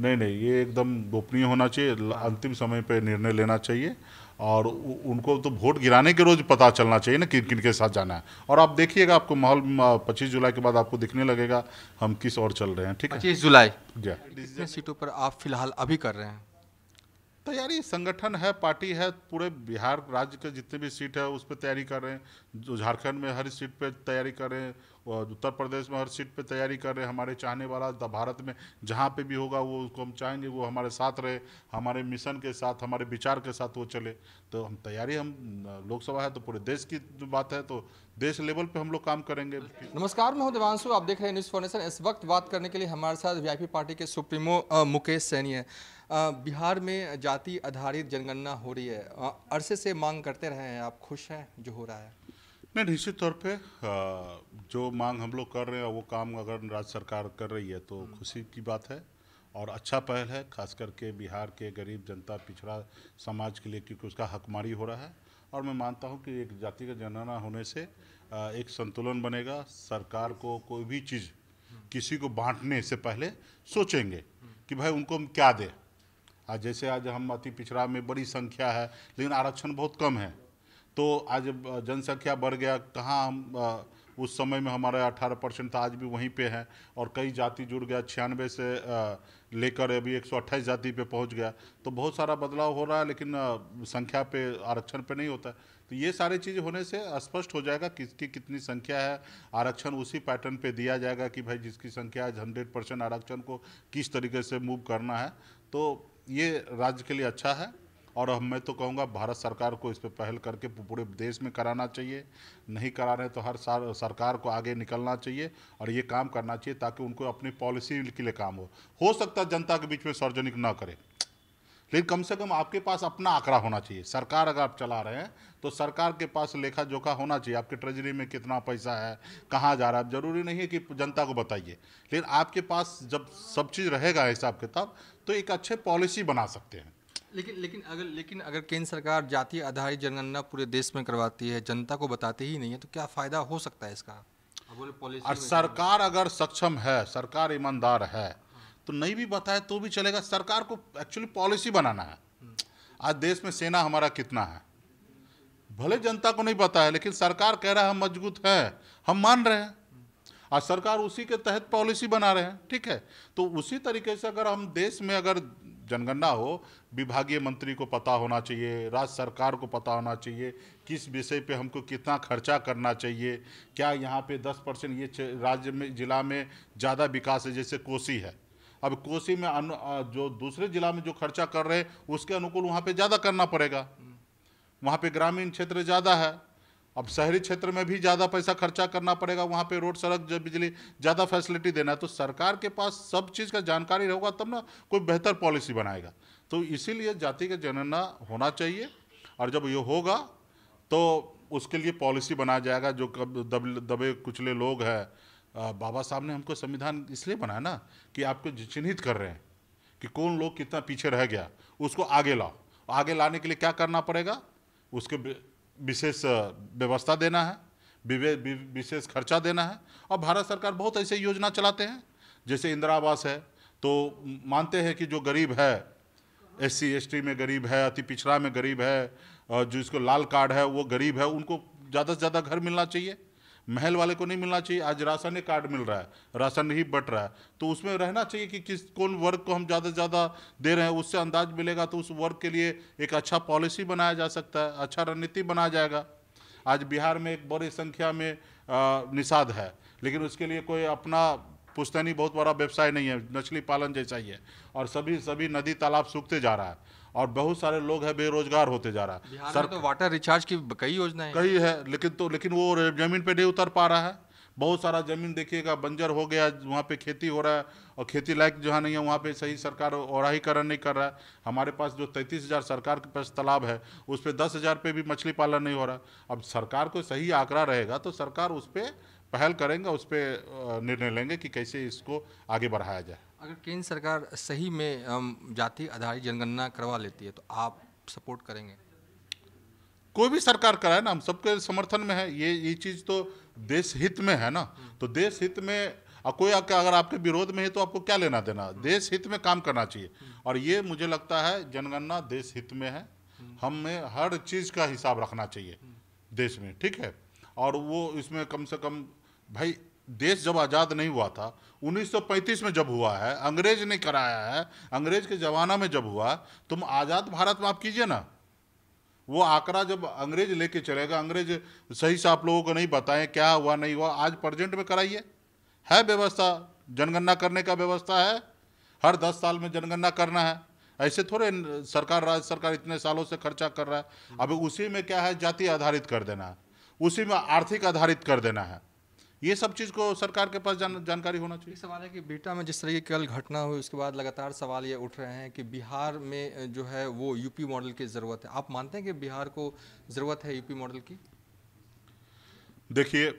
नहीं नहीं ये एकदम गोपनीय होना चाहिए अंतिम समय पे निर्णय लेना चाहिए और उनको तो वोट गिराने के रोज़ पता चलना चाहिए ना किन किन के साथ जाना है और आप देखिएगा आपको माहौल पच्चीस जुलाई के बाद आपको दिखने लगेगा हम किस और चल रहे हैं ठीक है पच्चीस जुलाई जी सीटों पर आप फिलहाल अभी कर रहे हैं तैयारी संगठन है पार्टी है पूरे बिहार राज्य के जितने भी सीट है उस पर तैयारी कर रहे हैं जो झारखंड में हर सीट पर तैयारी कर रहे हैं उत्तर प्रदेश में हर सीट पे तैयारी कर रहे हमारे चाहने वाला भारत में जहाँ पे भी होगा वो उसको हम चाहेंगे वो हमारे साथ रहे हमारे मिशन के साथ हमारे विचार के साथ वो चले तो हम तैयारी हम लोकसभा है तो पूरे देश की बात है तो देश लेवल पे हम लोग काम करेंगे नमस्कार मैं हूँ देवांशु आप देख रहे हैं न्यूज़ फाउंडेशन इस वक्त बात करने के लिए हमारे साथ वी पार्टी के सुप्रीमो मुकेश सैनी है बिहार में जाति आधारित जनगणना हो रही है अरसे से मांग करते रहे हैं आप खुश हैं जो हो रहा है नहीं निश्चित तौर पे जो मांग हम लोग कर रहे हैं वो काम अगर राज्य सरकार कर रही है तो हम्म। खुशी की बात है और अच्छा पहल है खास करके बिहार के गरीब जनता पिछड़ा समाज के लिए क्योंकि उसका हकमारी हो रहा है और मैं मानता हूं कि एक जाति का जनगणना होने से एक संतुलन बनेगा सरकार को कोई भी चीज़ हम्म। किसी को बांटने से पहले सोचेंगे हम्म। कि भाई उनको हम क्या दें आज जैसे आज हम अति पिछड़ा में बड़ी संख्या है लेकिन आरक्षण बहुत कम है तो आज जनसंख्या बढ़ गया कहाँ हम उस समय में हमारा अठारह परसेंट था आज भी वहीं पे है और कई जाति जुड़ गया छियानवे से लेकर अभी एक जाति पे पहुंच गया तो बहुत सारा बदलाव हो रहा है लेकिन संख्या पे आरक्षण पे नहीं होता तो ये सारी चीज़ होने से स्पष्ट हो जाएगा किसकी कितनी संख्या है आरक्षण उसी पैटर्न पे दिया जाएगा कि भाई जिसकी संख्या आज हंड्रेड परसेंट आरक्षण को किस तरीके से मूव करना है तो ये राज्य के लिए अच्छा है और अब मैं तो कहूँगा भारत सरकार को इस पर पहल करके पूरे देश में कराना चाहिए नहीं करा रहे तो हर सरकार को आगे निकलना चाहिए और ये काम करना चाहिए ताकि उनको अपनी पॉलिसी के लिए काम हो हो सकता जनता के बीच में सार्वजनिक ना करें लेकिन कम से कम आपके पास अपना आंकड़ा होना चाहिए सरकार अगर आप चला रहे हैं तो सरकार के पास लेखा जोखा होना चाहिए आपके ट्रेजरी में कितना पैसा है कहाँ जा रहा है जरूरी नहीं है कि जनता को बताइए लेकिन आपके पास जब सब चीज़ रहेगा हिसाब किताब तो एक अच्छे पॉलिसी बना सकते हैं लेकिन लेकिन अगर लेकिन अगर केंद्र सरकार जाति आधारित जनगणना पूरे देश में करवाती है जनता को बताती ही नहीं है तो क्या फ़ायदा हो सकता है इसका और सरकार अगर सक्षम है सरकार ईमानदार है हाँ। तो नहीं भी बताए तो भी चलेगा सरकार को एक्चुअली पॉलिसी बनाना है हम्म। आज देश में सेना हमारा कितना है भले जनता को नहीं पता है लेकिन सरकार कह रहा है हम मजबूत है हम मान रहे हैं और सरकार उसी के तहत पॉलिसी बना रहे हैं ठीक है तो उसी तरीके से अगर हम देश में अगर जनगणना हो विभागीय मंत्री को पता होना चाहिए राज्य सरकार को पता होना चाहिए किस विषय पे हमको कितना खर्चा करना चाहिए क्या यहाँ पे 10 परसेंट ये राज्य में ज़िला में ज़्यादा विकास है जैसे कोसी है अब कोसी में अनु जो दूसरे ज़िला में जो खर्चा कर रहे हैं उसके अनुकूल वहाँ पर ज़्यादा करना पड़ेगा वहाँ पर ग्रामीण क्षेत्र ज़्यादा है अब शहरी क्षेत्र में भी ज़्यादा पैसा खर्चा करना पड़ेगा वहाँ पे रोड सड़क जब बिजली ज़्यादा फैसिलिटी देना है तो सरकार के पास सब चीज़ का जानकारी होगा तब ना कोई बेहतर पॉलिसी बनाएगा तो इसीलिए जाति का जनगणना होना चाहिए और जब ये होगा तो उसके लिए पॉलिसी बनाया जाएगा जो कब दब, दबे कुचले लोग हैं बाबा साहब ने हमको संविधान इसलिए बनाया ना कि आपको चिन्हित कर रहे हैं कि कौन लोग कितना पीछे रह गया उसको आगे लाओ आगे लाने के लिए क्या करना पड़ेगा उसके विशेष व्यवस्था देना है विशेष खर्चा देना है और भारत सरकार बहुत ऐसे योजना चलाते हैं जैसे इंदिरा आवास है तो मानते हैं कि जो गरीब है एस सी में गरीब है अति पिछड़ा में गरीब है जो इसको लाल कार्ड है वो गरीब है उनको ज़्यादा से ज़्यादा घर मिलना चाहिए महल वाले को नहीं मिलना चाहिए आज राशन कार्ड मिल रहा है राशन ही बट रहा है तो उसमें रहना चाहिए कि किस कौन वर्ग को हम ज़्यादा से ज़्यादा दे रहे हैं उससे अंदाज मिलेगा तो उस वर्ग के लिए एक अच्छा पॉलिसी बनाया जा सकता है अच्छा रणनीति बनाया जाएगा आज बिहार में एक बड़ी संख्या में निषाद है लेकिन उसके लिए कोई अपना पुश्तैनी बहुत बड़ा व्यवसाय नहीं है मछली पालन जैसा ही है और सभी सभी नदी तालाब सूखते जा रहा है और बहुत सारे लोग हैं बेरोजगार होते जा रहा है सर तो वाटर रिचार्ज की कई है कई है लेकिन तो लेकिन वो जमीन पे नहीं उतर पा रहा है बहुत सारा ज़मीन देखिएगा बंजर हो गया वहाँ पे खेती हो रहा है और खेती लायक जहाँ नहीं है वहाँ पे सही सरकार ओराहीकरण नहीं कर रहा है हमारे पास जो तैंतीस हज़ार सरकार के पास तालाब है उस पर दस हज़ार पे भी मछली पालन नहीं हो रहा अब सरकार को सही आंकड़ा रहेगा तो सरकार उस पर पहल करेंगे उस पर निर्णय लेंगे कि कैसे इसको आगे बढ़ाया जाए अगर केंद्र सरकार सही में जाति आधारित जनगणना करवा लेती है तो आप सपोर्ट करेंगे कोई भी सरकार कराए ना हम सबके समर्थन में है ये ये चीज़ तो देश हित में है ना तो देश हित में कोई आके अगर आपके विरोध में है तो आपको क्या लेना देना देश हित में काम करना चाहिए और ये मुझे लगता है जनगणना देश हित में है हमें हर चीज़ का हिसाब रखना चाहिए देश में ठीक है और वो इसमें कम से कम भाई देश जब आज़ाद नहीं हुआ था 1935 में जब हुआ है अंग्रेज ने कराया है अंग्रेज के ज़माना में जब हुआ तुम आज़ाद भारत माफ कीजिए ना वो आंकड़ा जब अंग्रेज लेके चलेगा अंग्रेज सही से आप लोगों को नहीं बताएं क्या हुआ नहीं हुआ आज प्रजेंट में कराइए है व्यवस्था जनगणना करने का व्यवस्था है हर दस साल में जनगणना करना है ऐसे थोड़े सरकार राज्य सरकार इतने सालों से खर्चा कर रहा है अब उसी में क्या है जाति आधारित कर देना है उसी में आर्थिक आधारित कर देना है ये सब चीज़ को सरकार के पास जान, जानकारी होना चाहिए सवाल है कि बेटा में जिस तरीके कल घटना हुई उसके बाद लगातार सवाल ये उठ रहे हैं कि बिहार में जो है वो यूपी मॉडल की ज़रूरत है आप मानते हैं कि बिहार को ज़रूरत है यूपी मॉडल की देखिए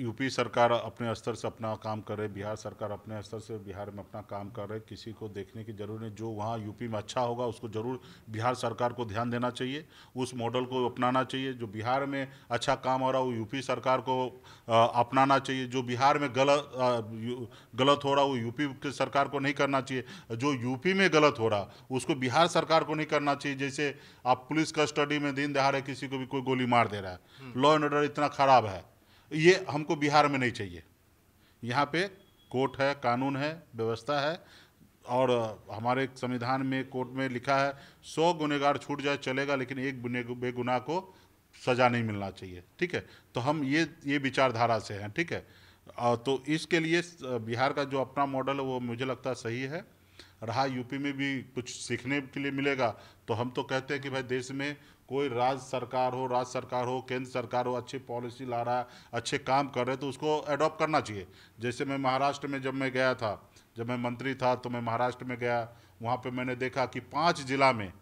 यूपी सरकार अपने स्तर से अपना काम कर रहे बिहार सरकार अपने स्तर से बिहार में अपना काम कर रहे किसी को देखने की जरूरत नहीं जो वहाँ यूपी में अच्छा होगा उसको ज़रूर बिहार सरकार को ध्यान देना चाहिए उस मॉडल को अपनाना चाहिए जो बिहार में अच्छा काम हो रहा वो यूपी सरकार को अपनाना चाहिए जो बिहार में गलत गलत हो रहा वो यूपी की सरकार को नहीं करना चाहिए जो यूपी में गलत हो रहा उसको बिहार सरकार को नहीं करना चाहिए जैसे आप पुलिस कस्टडी में दिन दहाड़े किसी को भी कोई गोली मार दे रहा है हम्म। लॉ एंड ऑर्डर इतना ख़राब है ये हमको बिहार में नहीं चाहिए यहाँ पे कोर्ट है कानून है व्यवस्था है और हमारे संविधान में कोर्ट में लिखा है सौ गुनेगार छूट जाए चलेगा लेकिन एक बेगुनाह को सजा नहीं मिलना चाहिए ठीक है तो हम ये ये विचारधारा से हैं ठीक है तो इसके लिए बिहार का जो अपना मॉडल है वो मुझे लगता है सही है रहा यूपी में भी कुछ सीखने के लिए मिलेगा तो हम तो कहते हैं कि भाई देश में कोई राज्य सरकार हो राज्य सरकार हो केंद्र सरकार हो अच्छी पॉलिसी ला रहा है अच्छे काम कर रहे तो उसको एडॉप्ट करना चाहिए जैसे मैं महाराष्ट्र में जब मैं गया था जब मैं मंत्री था तो मैं महाराष्ट्र में गया वहाँ पर मैंने देखा कि पाँच जिला में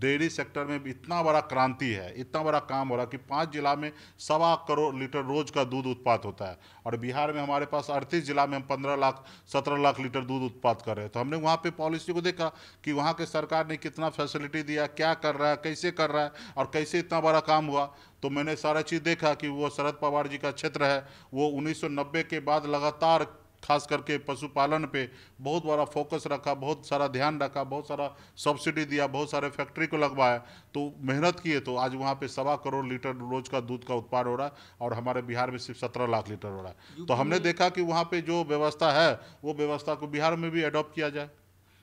डेयरी सेक्टर में इतना बड़ा क्रांति है इतना बड़ा काम हो रहा है कि पाँच जिला में सवा करोड़ लीटर रोज का दूध उत्पाद होता है और बिहार में हमारे पास अड़तीस जिला में हम पंद्रह लाख सत्रह लाख लीटर दूध उत्पाद कर रहे हैं तो हमने वहाँ पे पॉलिसी को देखा कि वहाँ के सरकार ने कितना फैसिलिटी दिया क्या कर रहा है कैसे कर रहा है और कैसे इतना बड़ा काम हुआ तो मैंने सारा चीज़ देखा कि वो शरद पवार जी का क्षेत्र है वो 1990 के बाद लगातार खास करके पशुपालन पे बहुत बड़ा फोकस रखा बहुत सारा ध्यान रखा बहुत सारा सब्सिडी दिया बहुत सारे फैक्ट्री को लगवाया तो मेहनत किए तो आज वहाँ पे सवा करोड़ लीटर रोज का दूध का उत्पाद हो रहा है और हमारे बिहार में सिर्फ सत्रह लाख लीटर हो रहा है तो हमने देखा कि वहाँ पर जो व्यवस्था है वो व्यवस्था को बिहार में भी अडोप्ट किया जाए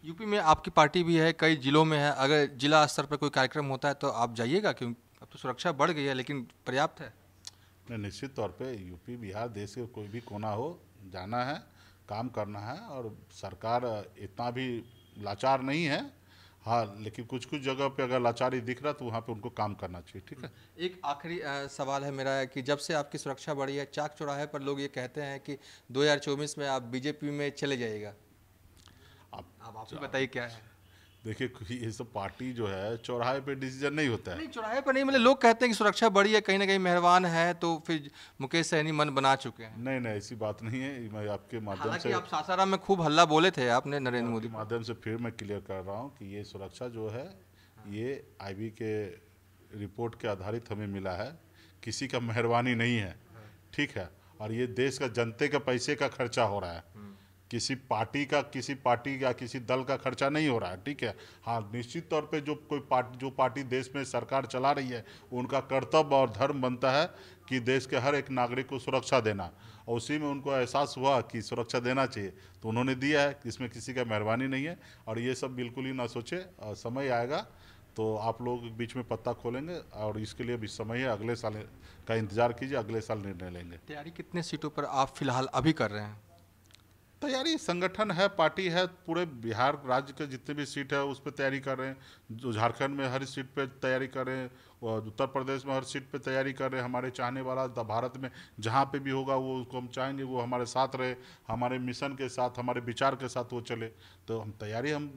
यूपी में आपकी पार्टी भी है कई जिलों में है अगर जिला स्तर पर कोई कार्यक्रम होता है तो आप जाइएगा क्यों अब तो सुरक्षा बढ़ गई है लेकिन पर्याप्त है नहीं निश्चित तौर पे यूपी बिहार देश के कोई भी कोना हो जाना है काम करना है और सरकार इतना भी लाचार नहीं है हाँ लेकिन कुछ कुछ जगह पे अगर लाचारी दिख रहा तो वहाँ पे उनको काम करना चाहिए ठीक है हम्म। एक आखिरी सवाल है मेरा कि जब से आपकी सुरक्षा बढ़ी है चाक चौराहे पर लोग ये कहते हैं कि 2024 में आप बीजेपी में चले जाइएगा आप आप, आप बताइए क्या है देखिए ये सब पार्टी जो है चौराहे पे डिसीजन नहीं होता है नहीं चौराहे पर नहीं मतलब लोग कहते हैं कि सुरक्षा बड़ी है कहीं ना कहीं मेहरबान है तो फिर मुकेश सहनी मन बना चुके हैं नहीं नहीं ऐसी बात नहीं है मैं आपके माध्यम से आप सासाराम में खूब हल्ला बोले थे आपने नरेंद्र मोदी माध्यम से फिर मैं क्लियर कर रहा हूँ कि ये सुरक्षा जो है ये आई के रिपोर्ट के आधारित हमें मिला है किसी का मेहरबानी नहीं है ठीक है और ये देश का जनते के पैसे का खर्चा हो रहा है हम्म। किसी पार्टी का किसी पार्टी या किसी दल का खर्चा नहीं हो रहा है ठीक है हाँ निश्चित तौर पे जो कोई पार्टी जो पार्टी देश में सरकार चला रही है उनका कर्तव्य और धर्म बनता है कि देश के हर एक नागरिक को सुरक्षा देना और उसी में उनको एहसास हुआ कि सुरक्षा देना चाहिए तो उन्होंने दिया है इसमें किसी का मेहरबानी नहीं है और ये सब बिल्कुल ही ना सोचे समय आएगा तो आप लोग बीच में पत्ता खोलेंगे और इसके लिए भी समय है अगले साल का इंतजार कीजिए अगले साल निर्णय लेंगे तैयारी कितने सीटों पर आप फिलहाल अभी कर रहे हैं तैयारी तो संगठन है पार्टी है पूरे बिहार राज्य के जितने भी सीट है उस पर तैयारी कर रहे हैं जो झारखंड में हर सीट पे तैयारी कर रहे हैं और उत्तर प्रदेश में हर सीट पे तैयारी कर रहे हैं हमारे चाहने वाला भारत में जहाँ पे भी होगा वो उसको हम चाहेंगे वो हमारे साथ रहे हमारे मिशन के साथ हमारे विचार के साथ वो चले तो हम तैयारी हम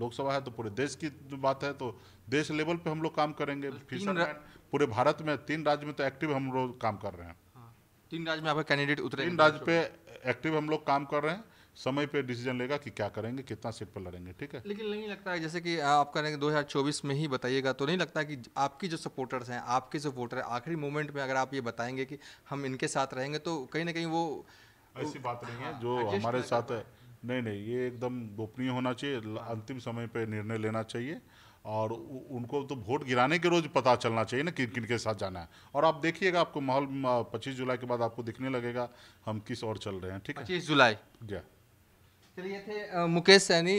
लोकसभा है तो पूरे देश की बात है तो देश लेवल पर हम लोग काम करेंगे तो फिशरमैन पूरे भारत में तीन राज्य में तो एक्टिव हम लोग काम कर रहे हैं तीन राज्य में आपका कैंडिडेट उतरे तीन राज्य पे एक्टिव हम लोग काम कर रहे हैं समय पे डिसीजन लेगा कि क्या करेंगे कितना सीट पर लड़ेंगे ठीक है लेकिन नहीं लगता है जैसे कि आप कह रहे करेंगे 2024 में ही बताइएगा तो नहीं लगता कि आपकी जो सपोर्टर्स हैं आपके जो वोटर सपोर्टर आखिरी मोमेंट में अगर आप ये बताएंगे कि हम इनके साथ रहेंगे तो कहीं ना कहीं वो ऐसी बात नहीं है हाँ, जो हमारे साथ है नहीं नहीं ये एकदम गोपनीय होना चाहिए अंतिम समय पर निर्णय लेना चाहिए और उनको तो वोट गिराने के रोज़ पता चलना चाहिए ना किन किन के साथ जाना है और आप देखिएगा आपको माहौल पच्चीस जुलाई के बाद आपको दिखने लगेगा हम किस और चल रहे हैं ठीक है पच्चीस जुलाई जी चलिए थे मुकेश सैनी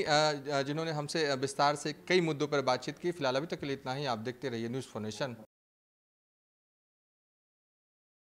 जिन्होंने हमसे विस्तार से कई मुद्दों पर बातचीत की फिलहाल अभी तक के लिए इतना ही आप देखते रहिए न्यूज़ फोनेशन